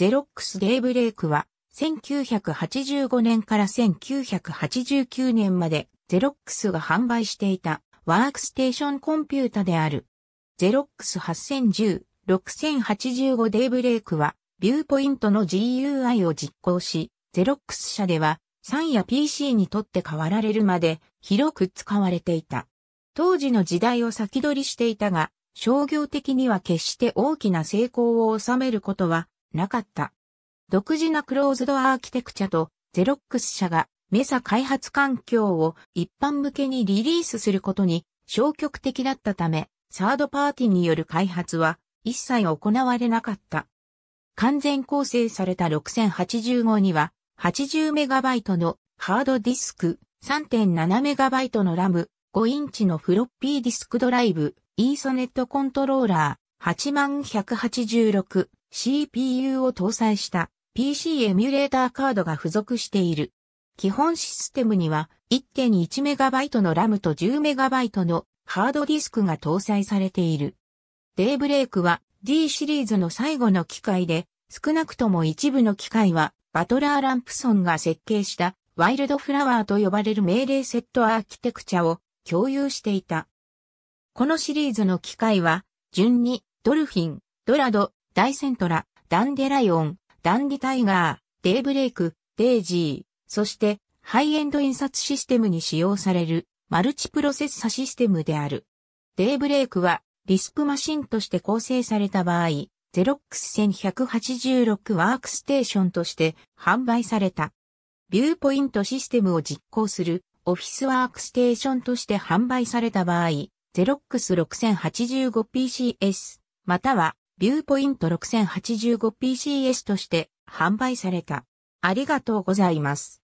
ゼロックス・デイブレイクは、1985年から1989年まで、ゼロックスが販売していたワークステーションコンピュータである。ゼロックス8010、6085デイブレイクは、ビューポイントの GUI を実行し、ゼロックス社では、3や PC にとって変わられるまで、広く使われていた。当時の時代を先取りしていたが、商業的には決して大きな成功を収めることはなかった。独自なクローズドアーキテクチャとゼロックス社がメサ開発環境を一般向けにリリースすることに消極的だったため、サードパーティーによる開発は一切行われなかった。完全構成された6085には 80MB のハードディスク、3.7MB のラム、5インチのフロッピーディスクドライブ、イーソネットコントローラー、8 1 8 6 CPU を搭載した PC エミュレーターカードが付属している。基本システムには 1.1MB の RAM と 10MB のハードディスクが搭載されている。デイブレイクは D シリーズの最後の機械で、少なくとも一部の機械はバトラー・ランプソンが設計したワイルドフラワーと呼ばれる命令セットアーキテクチャを共有していた。このシリーズの機械は、順にドルフィン、ドラド、ダイセントラ、ダンデライオン、ダンディタイガー、デイブレイク、デイジー、そしてハイエンド印刷システムに使用されるマルチプロセッサシステムである。デイブレイクはリスクマシンとして構成された場合、ゼロックス1186ワークステーションとして販売された。ビューポイントシステムを実行するオフィスワークステーションとして販売された場合、ゼロックス 6085PCS またはビューポイント 6085PCS として販売された。ありがとうございます。